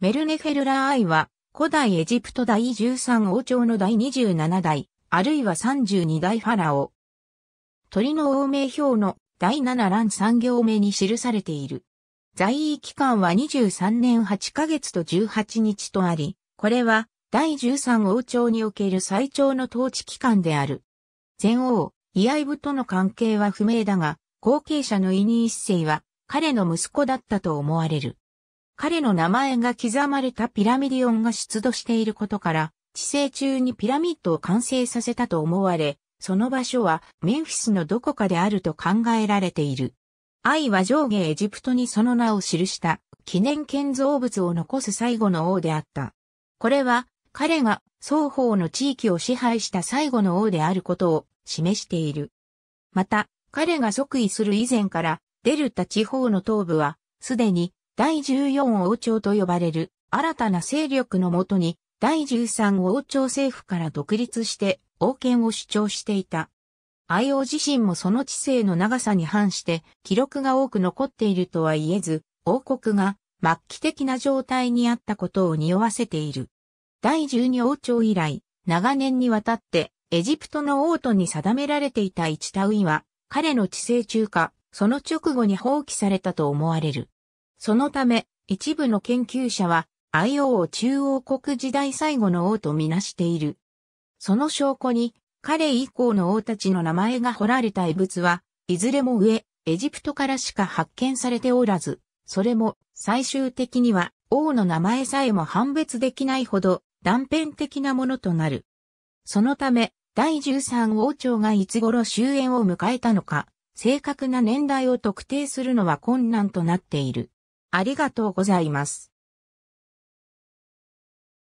メルネフェルラーイは、古代エジプト第13王朝の第27代、あるいは32代ファラオ。鳥の王名表の第7欄3行目に記されている。在位期間は23年8ヶ月と18日とあり、これは第13王朝における最長の統治期間である。前王、イアイブとの関係は不明だが、後継者のイニー一世は彼の息子だったと思われる。彼の名前が刻まれたピラミディオンが出土していることから、地政中にピラミッドを完成させたと思われ、その場所はメンフィスのどこかであると考えられている。愛は上下エジプトにその名を記した記念建造物を残す最後の王であった。これは彼が双方の地域を支配した最後の王であることを示している。また、彼が即位する以前からデルタ地方の東部はすでに第14王朝と呼ばれる新たな勢力のもとに第13王朝政府から独立して王権を主張していた。愛王自身もその知性の長さに反して記録が多く残っているとは言えず、王国が末期的な状態にあったことを匂わせている。第12王朝以来、長年にわたってエジプトの王都に定められていた一タウイは、彼の知性中か、その直後に放棄されたと思われる。そのため、一部の研究者は、IO を中央国時代最後の王とみなしている。その証拠に、彼以降の王たちの名前が彫られた遺物は、いずれも上、エジプトからしか発見されておらず、それも最終的には王の名前さえも判別できないほど断片的なものとなる。そのため、第13王朝がいつ頃終焉を迎えたのか、正確な年代を特定するのは困難となっている。ありがとうございます。